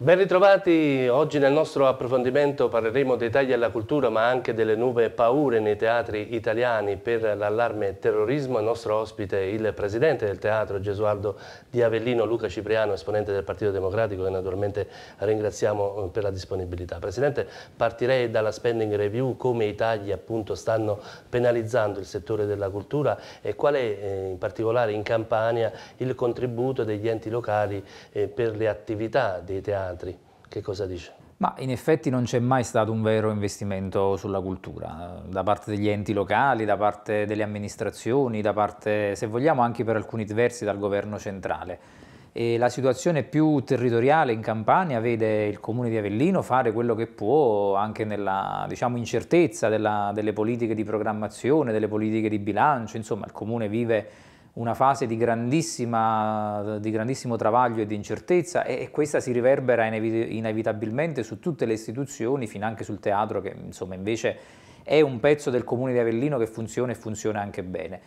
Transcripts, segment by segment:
Ben ritrovati, oggi nel nostro approfondimento parleremo dei tagli alla cultura ma anche delle nuove paure nei teatri italiani per l'allarme terrorismo. Il nostro ospite il presidente del teatro Gesualdo Di Avellino, Luca Cipriano, esponente del Partito Democratico che naturalmente ringraziamo eh, per la disponibilità. Presidente, partirei dalla spending review, come i tagli appunto stanno penalizzando il settore della cultura e qual è eh, in particolare in Campania il contributo degli enti locali eh, per le attività dei teatri altri. Che cosa dice? Ma in effetti non c'è mai stato un vero investimento sulla cultura, eh, da parte degli enti locali, da parte delle amministrazioni, da parte, se vogliamo, anche per alcuni versi dal governo centrale. E la situazione più territoriale in Campania vede il comune di Avellino fare quello che può anche nella diciamo, incertezza della, delle politiche di programmazione, delle politiche di bilancio, insomma il comune vive una fase di, di, grandissimo travaglio e di incertezza e, e questa si riverbera inevi inevitabilmente su tutte le istituzioni, fino anche sul teatro che insomma invece è un pezzo del comune di Avellino che funziona e funziona anche bene.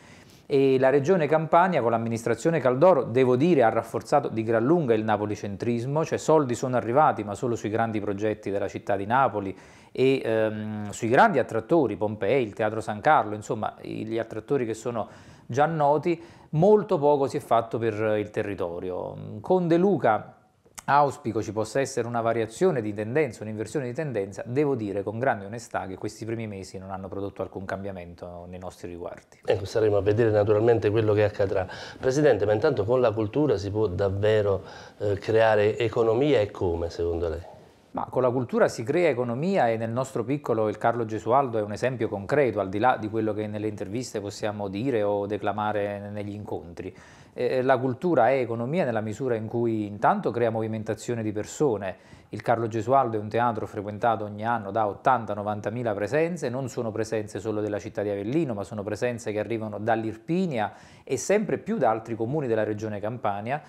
E la regione Campania con l'amministrazione Caldoro, devo dire, ha rafforzato di gran lunga il napolicentrismo, cioè soldi sono arrivati ma solo sui grandi progetti della città di Napoli e ehm, sui grandi attrattori, Pompei, il Teatro San Carlo, insomma gli attrattori che sono già noti, molto poco si è fatto per il territorio. Con De Luca auspico ci possa essere una variazione di tendenza, un'inversione di tendenza, devo dire con grande onestà che questi primi mesi non hanno prodotto alcun cambiamento nei nostri riguardi. Ecco, saremo a vedere naturalmente quello che accadrà. Presidente, ma intanto con la cultura si può davvero eh, creare economia e come secondo lei? Ma con la cultura si crea economia e nel nostro piccolo il Carlo Gesualdo è un esempio concreto, al di là di quello che nelle interviste possiamo dire o declamare negli incontri. Eh, la cultura è economia nella misura in cui intanto crea movimentazione di persone. Il Carlo Gesualdo è un teatro frequentato ogni anno da 80-90 mila presenze, non sono presenze solo della città di Avellino, ma sono presenze che arrivano dall'Irpinia e sempre più da altri comuni della regione Campania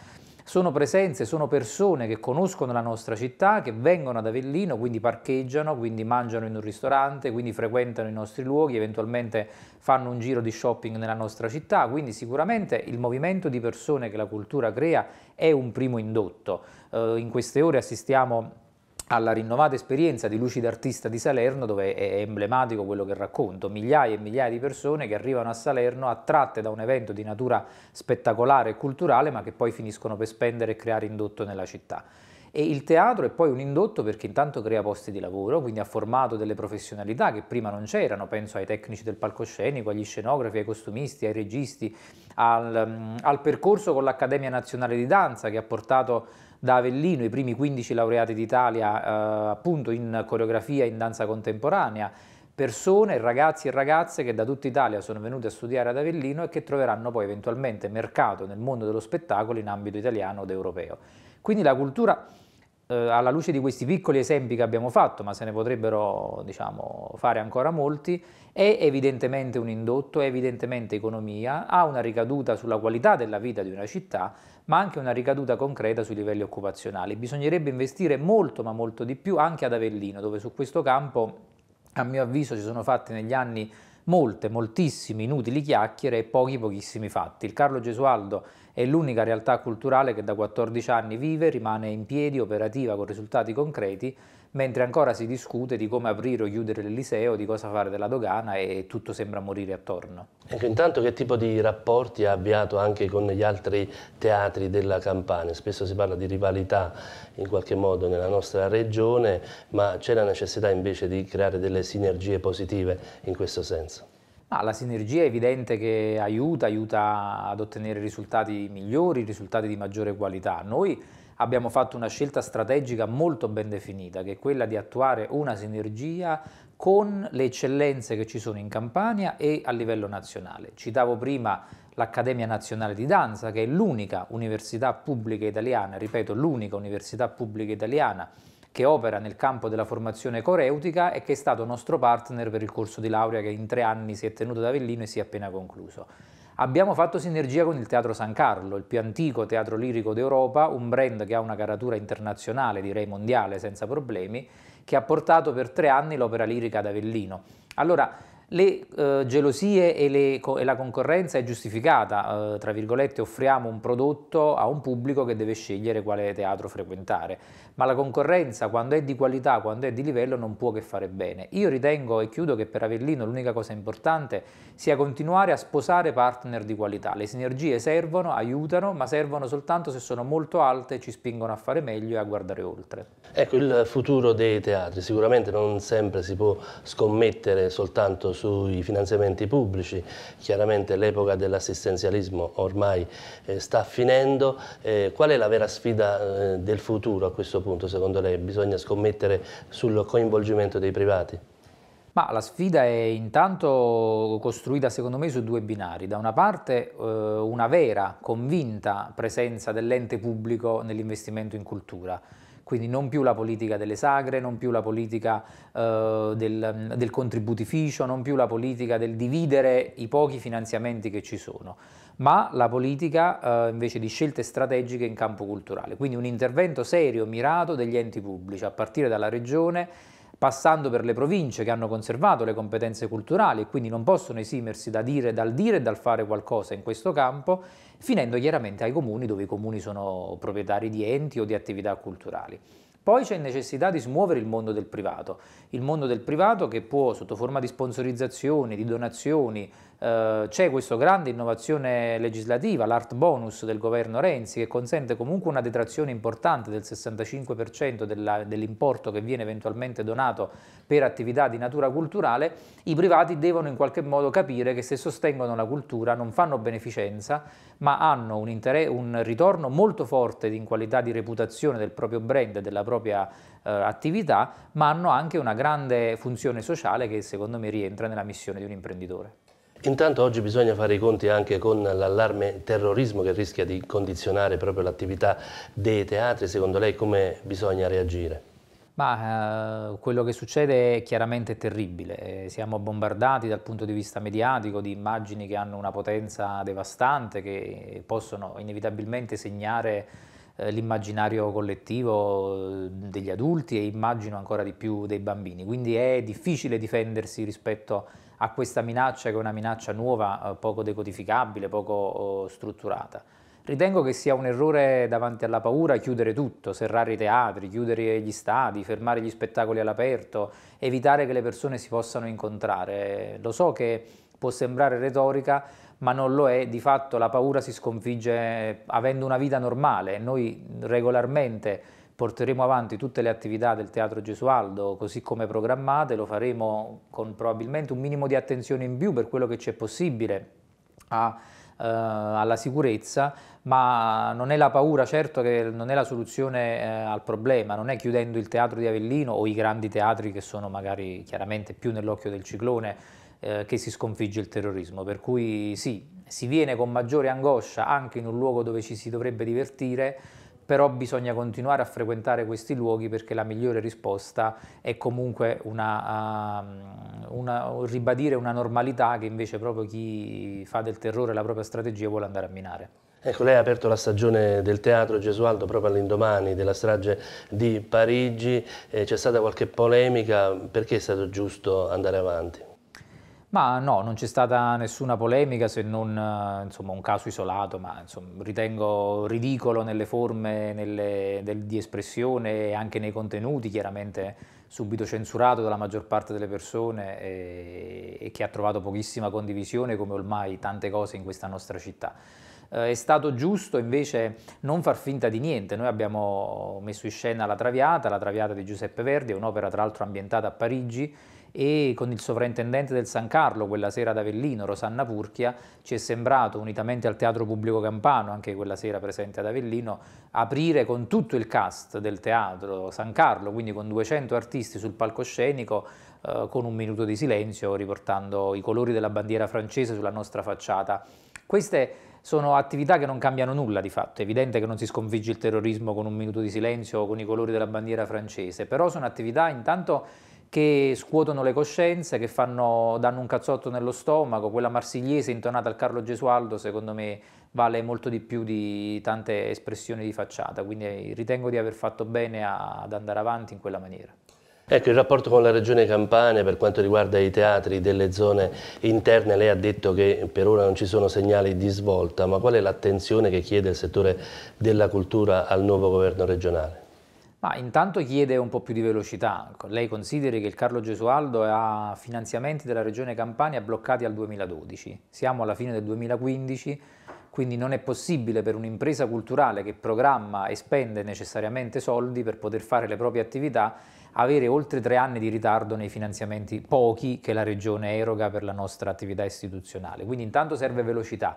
sono presenze, sono persone che conoscono la nostra città, che vengono ad Avellino, quindi parcheggiano, quindi mangiano in un ristorante, quindi frequentano i nostri luoghi, eventualmente fanno un giro di shopping nella nostra città, quindi sicuramente il movimento di persone che la cultura crea è un primo indotto. Eh, in queste ore assistiamo alla rinnovata esperienza di Lucida Artista di Salerno, dove è emblematico quello che racconto, migliaia e migliaia di persone che arrivano a Salerno attratte da un evento di natura spettacolare e culturale, ma che poi finiscono per spendere e creare indotto nella città. E il teatro è poi un indotto perché intanto crea posti di lavoro, quindi ha formato delle professionalità che prima non c'erano, penso ai tecnici del palcoscenico, agli scenografi, ai costumisti, ai registi, al, mm, al percorso con l'Accademia Nazionale di Danza che ha portato da Avellino i primi 15 laureati d'Italia eh, appunto in coreografia, in danza contemporanea, persone, ragazzi e ragazze che da tutta Italia sono venute a studiare ad Avellino e che troveranno poi eventualmente mercato nel mondo dello spettacolo in ambito italiano ed europeo. Quindi la cultura eh, alla luce di questi piccoli esempi che abbiamo fatto, ma se ne potrebbero diciamo, fare ancora molti, è evidentemente un indotto, è evidentemente economia, ha una ricaduta sulla qualità della vita di una città, ma anche una ricaduta concreta sui livelli occupazionali. Bisognerebbe investire molto, ma molto di più anche ad Avellino, dove su questo campo, a mio avviso, si sono fatti negli anni molte, moltissime inutili chiacchiere e pochi, pochissimi fatti. Il Carlo Gesualdo è l'unica realtà culturale che da 14 anni vive, rimane in piedi, operativa con risultati concreti, mentre ancora si discute di come aprire o chiudere l'Eliseo, di cosa fare della dogana e tutto sembra morire attorno. Ecco, intanto che tipo di rapporti ha avviato anche con gli altri teatri della Campania? Spesso si parla di rivalità in qualche modo nella nostra regione, ma c'è la necessità invece di creare delle sinergie positive in questo senso? Ah, la sinergia è evidente che aiuta, aiuta ad ottenere risultati migliori, risultati di maggiore qualità. Noi abbiamo fatto una scelta strategica molto ben definita, che è quella di attuare una sinergia con le eccellenze che ci sono in Campania e a livello nazionale. Citavo prima l'Accademia Nazionale di Danza, che è l'unica università pubblica italiana, ripeto, l'unica università pubblica italiana che opera nel campo della formazione coreutica e che è stato nostro partner per il corso di laurea che in tre anni si è tenuto ad Avellino e si è appena concluso. Abbiamo fatto sinergia con il Teatro San Carlo, il più antico teatro lirico d'Europa, un brand che ha una caratura internazionale, direi mondiale, senza problemi, che ha portato per tre anni l'opera lirica ad Avellino. Allora, le eh, gelosie e, le, e, la concorrenza è giustificata, eh, tra virgolette offriamo un prodotto a un pubblico che deve scegliere quale teatro frequentare, ma la concorrenza quando è di qualità, quando è di livello non può che fare bene. Io ritengo e chiudo che per Avellino l'unica cosa importante sia continuare a sposare partner di qualità, le sinergie servono, aiutano, ma servono soltanto se sono molto alte e ci spingono a fare meglio e a guardare oltre. Ecco, il futuro dei teatri sicuramente non sempre si può scommettere soltanto su sui finanziamenti pubblici, chiaramente l'epoca dell'assistenzialismo ormai eh, sta finendo, eh, qual è la vera sfida eh, del futuro a questo punto secondo lei? Bisogna scommettere sul coinvolgimento dei privati? Ma la sfida è intanto costruita secondo me su due binari. Da una parte eh, una vera, convinta presenza dell'ente pubblico nell'investimento in cultura quindi non più la politica delle sagre, non più la politica eh, del, del contributificio, non più la politica del dividere i pochi finanziamenti che ci sono, ma la politica eh, invece di scelte strategiche in campo culturale, quindi un intervento serio, mirato degli enti pubblici, a partire dalla regione, passando per le province che hanno conservato le competenze culturali e quindi non possono esimersi da dire, dal dire e dal fare qualcosa in questo campo, finendo chiaramente ai comuni dove i comuni sono proprietari di enti o di attività culturali. Poi c'è necessità di smuovere il mondo del privato, il mondo del privato che può sotto forma di sponsorizzazioni, di donazioni, eh, c'è questa grande innovazione legislativa, l'art bonus del governo Renzi, che consente comunque una detrazione importante del 65% dell'importo dell che viene eventualmente donato per attività di natura culturale, i privati devono in qualche modo capire che se sostengono la cultura non fanno beneficenza, ma hanno un, un ritorno molto forte in qualità di reputazione del proprio brand e della propria eh, attività, ma hanno anche una grande funzione sociale che secondo me rientra nella missione di un imprenditore. Intanto oggi bisogna fare i conti anche con l'allarme terrorismo che rischia di condizionare proprio l'attività dei teatri. Secondo lei come bisogna reagire? Ma eh, quello che succede è chiaramente terribile, eh, siamo bombardati dal punto di vista mediatico di immagini che hanno una potenza devastante, che possono inevitabilmente segnare eh, l'immaginario collettivo eh, degli adulti e immagino ancora di più dei bambini, quindi è difficile difendersi rispetto a a questa minaccia che è una minaccia nuova, eh, poco decodificabile, poco oh, strutturata. Ritengo che sia un errore davanti alla paura chiudere tutto, serrare i teatri, chiudere gli stadi, fermare gli spettacoli all'aperto, evitare che le persone si possano incontrare. Lo so che può sembrare retorica, ma non lo è, di fatto la paura si sconfigge avendo una vita normale, noi regolarmente porteremo avanti tutte le attività del Teatro Gesualdo così come programmate, lo faremo con probabilmente un minimo di attenzione in più per quello che c'è possibile a, eh, alla sicurezza, ma non è la paura certo che non è la soluzione eh, al problema, non è chiudendo il Teatro di Avellino o i grandi teatri che sono magari chiaramente più nell'occhio del ciclone eh, che si sconfigge il terrorismo, per cui sì, si viene con maggiore angoscia anche in un luogo dove ci si dovrebbe divertire, però bisogna continuare a frequentare questi luoghi perché la migliore risposta è comunque una, ehm, una, ribadire una normalità che invece proprio chi fa del terrore la propria strategia vuole andare a minare. Ecco, lei ha aperto la stagione del teatro Gesualdo proprio all'indomani della strage di Parigi, eh, c'è stata qualche polemica, perché è stato giusto andare avanti? Ma no, non c'è stata nessuna polemica se non insomma, un caso isolato, ma insomma, ritengo ridicolo nelle forme nelle, del, di espressione e anche nei contenuti, chiaramente subito censurato dalla maggior parte delle persone e, e che ha trovato pochissima condivisione come ormai tante cose in questa nostra città. Eh, è stato giusto invece non far finta di niente, noi abbiamo messo in scena La Traviata, La Traviata di Giuseppe Verdi, un'opera tra l'altro ambientata a Parigi, e con il sovrintendente del San Carlo quella sera ad Avellino, Rosanna Purchia, ci è sembrato, unitamente al Teatro Pubblico Campano, anche quella sera presente ad Avellino, aprire con tutto il cast del Teatro San Carlo, quindi con 200 artisti sul palcoscenico, eh, con un minuto di silenzio, riportando i colori della bandiera francese sulla nostra facciata. Queste sono attività che non cambiano nulla di fatto, è evidente che non si sconfigge il terrorismo con un minuto di silenzio o con i colori della bandiera francese, però sono attività intanto che scuotono le coscienze, che fanno, danno un cazzotto nello stomaco, quella marsigliese intonata al Carlo Gesualdo secondo me vale molto di più di tante espressioni di facciata, quindi eh, ritengo di aver fatto bene a, ad andare avanti in quella maniera. Ecco, il rapporto con la Regione Campania per quanto riguarda i teatri delle zone interne, lei ha detto che per ora non ci sono segnali di svolta, ma qual è l'attenzione che chiede il settore della cultura al nuovo governo regionale? Ma intanto chiede un po' più di velocità. Lei consideri che il Carlo Gesualdo ha finanziamenti della Regione Campania bloccati al 2012. Siamo alla fine del 2015, quindi non è possibile per un'impresa culturale che programma e spende necessariamente soldi per poter fare le proprie attività avere oltre tre anni di ritardo nei finanziamenti pochi che la Regione eroga per la nostra attività istituzionale. Quindi intanto serve velocità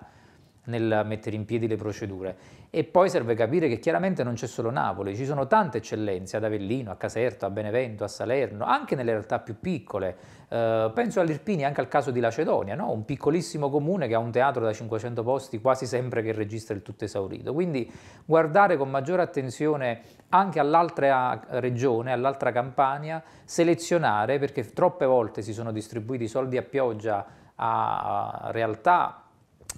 nel mettere in piedi le procedure. E poi serve capire che chiaramente non c'è solo Napoli, ci sono tante eccellenze ad Avellino, a Caserta, a Benevento, a Salerno, anche nelle realtà più piccole. Eh, penso all'Irpini, anche al caso di Lacedonia, no? un piccolissimo comune che ha un teatro da 500 posti quasi sempre che registra il tutto esaurito. Quindi guardare con maggiore attenzione anche all'altra regione, all'altra campagna, selezionare perché troppe volte si sono distribuiti soldi a pioggia a realtà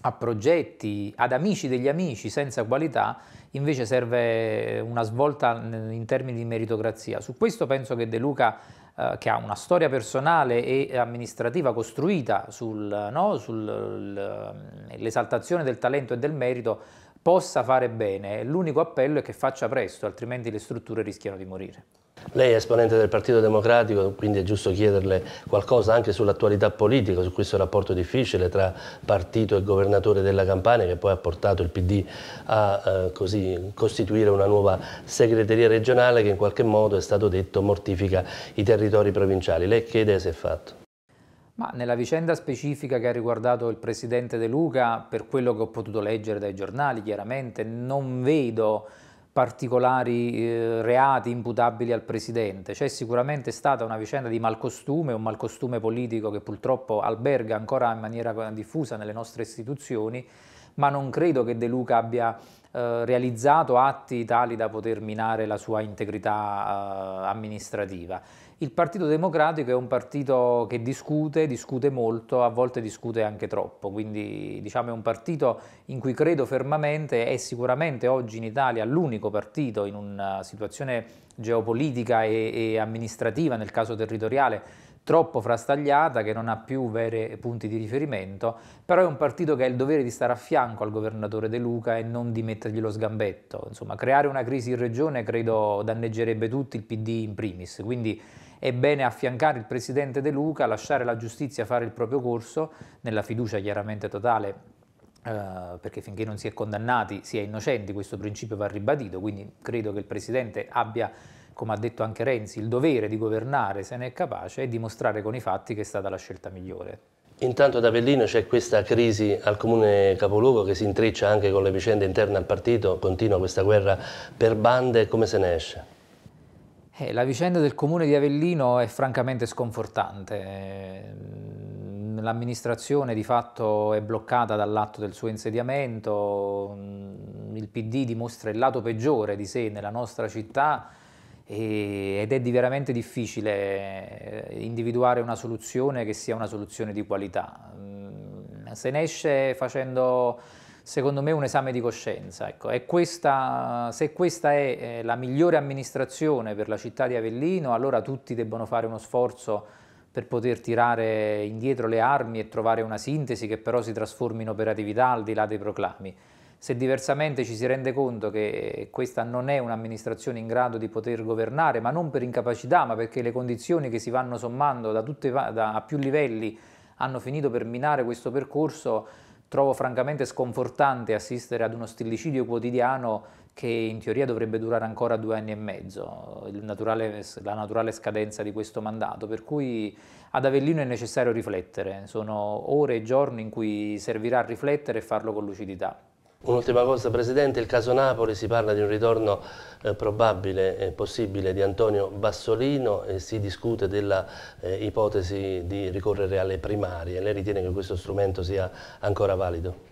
a progetti, ad amici degli amici senza qualità, invece serve una svolta in termini di meritocrazia. Su questo penso che De Luca, eh, che ha una storia personale e amministrativa costruita sull'esaltazione no, sul, ehm, del talento e del merito, possa fare bene. L'unico appello è che faccia presto, altrimenti le strutture rischiano di morire. Lei è esponente del Partito Democratico, quindi è giusto chiederle qualcosa anche sull'attualità politica, su questo rapporto difficile tra partito e governatore della Campania che poi ha portato il PD a eh, così, costituire una nuova segreteria regionale che in qualche modo è stato detto mortifica i territori provinciali. Lei che idea si è fatto? Ma nella vicenda specifica che ha riguardato il presidente De Luca, per quello che ho potuto leggere dai giornali, chiaramente non vedo particolari eh, reati imputabili al Presidente. C'è sicuramente stata una vicenda di malcostume, un malcostume politico che purtroppo alberga ancora in maniera diffusa nelle nostre istituzioni, ma non credo che De Luca abbia eh, realizzato atti tali da poter minare la sua integrità eh, amministrativa. Il Partito Democratico è un partito che discute, discute molto, a volte discute anche troppo, quindi diciamo è un partito in cui credo fermamente, è sicuramente oggi in Italia l'unico partito in una situazione geopolitica e, e amministrativa, nel caso territoriale, troppo frastagliata, che non ha più veri punti di riferimento, però è un partito che ha il dovere di stare a fianco al governatore De Luca e non di mettergli lo sgambetto. Insomma, creare una crisi in regione credo danneggerebbe tutti il PD in primis, quindi è bene affiancare il presidente De Luca, lasciare la giustizia fare il proprio corso, nella fiducia chiaramente totale Uh, perché finché non si è condannati si è innocenti, questo principio va ribadito, quindi credo che il Presidente abbia, come ha detto anche Renzi, il dovere di governare se ne è capace e dimostrare con i fatti che è stata la scelta migliore. Intanto ad Avellino c'è questa crisi al comune capoluogo che si intreccia anche con le vicende interne al partito, continua questa guerra per bande, come se ne esce? Eh, la vicenda del comune di Avellino è francamente sconfortante. Eh, l'amministrazione di fatto è bloccata dall'atto del suo insediamento, mm, il PD dimostra il lato peggiore di sé nella nostra città ed è veramente difficile eh, individuare una soluzione che sia una soluzione di qualità. Mm, se ne esce facendo secondo me un esame di coscienza. Ecco, questa, se questa è eh, la migliore amministrazione per la città di Avellino, allora tutti debbono fare uno sforzo per poter tirare indietro le armi e trovare una sintesi che però si trasformi in operatività al di là dei proclami. Se diversamente ci si rende conto che eh, questa non è un'amministrazione in grado di poter governare, ma non per incapacità, ma perché le condizioni che si vanno sommando da tutte, da, a più livelli hanno finito per minare questo percorso, trovo francamente sconfortante assistere ad uno stillicidio quotidiano che in teoria dovrebbe durare ancora due anni e mezzo, naturale, la naturale scadenza di questo mandato, per cui ad Avellino è necessario riflettere, sono ore e giorni in cui servirà a riflettere e farlo con lucidità. Un'ultima cosa Presidente, il caso Napoli si parla di un ritorno eh, probabile e eh, possibile di Antonio Bassolino e si discute dell'ipotesi eh, di ricorrere alle primarie. Lei ritiene che questo strumento sia ancora valido?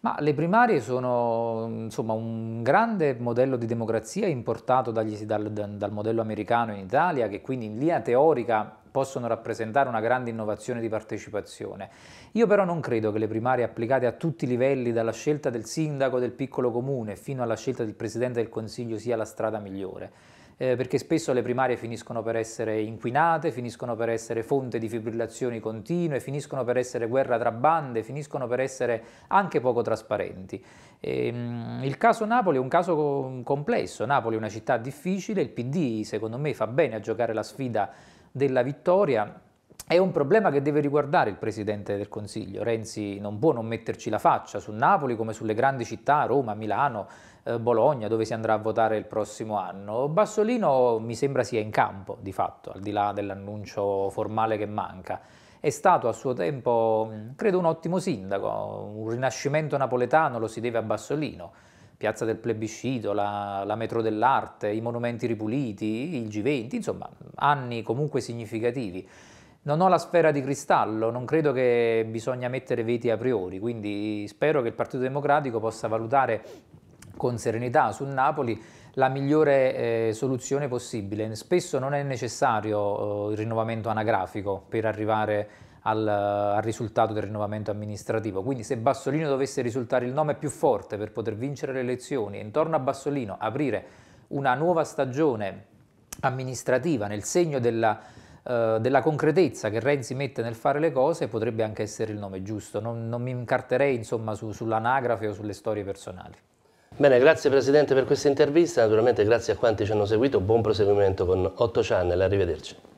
Ma le primarie sono insomma, un grande modello di democrazia importato dagli, dal, dal modello americano in Italia che quindi in linea teorica possono rappresentare una grande innovazione di partecipazione. Io però non credo che le primarie applicate a tutti i livelli, dalla scelta del sindaco del piccolo comune fino alla scelta del presidente del consiglio, sia la strada migliore. Eh, perché spesso le primarie finiscono per essere inquinate, finiscono per essere fonte di fibrillazioni continue, finiscono per essere guerra tra bande, finiscono per essere anche poco trasparenti. E, ehm, mh, il caso Napoli è un caso complesso, Napoli è una città difficile, il PD secondo me fa bene a giocare la sfida della vittoria è un problema che deve riguardare il Presidente del Consiglio. Renzi non può non metterci la faccia su Napoli come sulle grandi città, Roma, Milano, eh, Bologna, dove si andrà a votare il prossimo anno. Bassolino mi sembra sia in campo, di fatto, al di là dell'annuncio formale che manca. È stato a suo tempo, credo, un ottimo sindaco, un rinascimento napoletano lo si deve a Bassolino Piazza del Plebiscito, la, la Metro dell'Arte, i monumenti ripuliti, il G20, insomma anni comunque significativi. Non ho la sfera di cristallo, non credo che bisogna mettere veti a priori, quindi spero che il Partito Democratico possa valutare con serenità su Napoli la migliore eh, soluzione possibile. Spesso non è necessario eh, il rinnovamento anagrafico per arrivare a al, al risultato del rinnovamento amministrativo. Quindi se Bassolino dovesse risultare il nome più forte per poter vincere le elezioni e intorno a Bassolino aprire una nuova stagione amministrativa nel segno della, eh, della, concretezza che Renzi mette nel fare le cose potrebbe anche essere il nome giusto. Non, non mi incarterei insomma su, sull'anagrafe o sulle storie personali. Bene, grazie Presidente per questa intervista, naturalmente grazie a quanti ci hanno seguito, buon proseguimento con 8 Channel, arrivederci.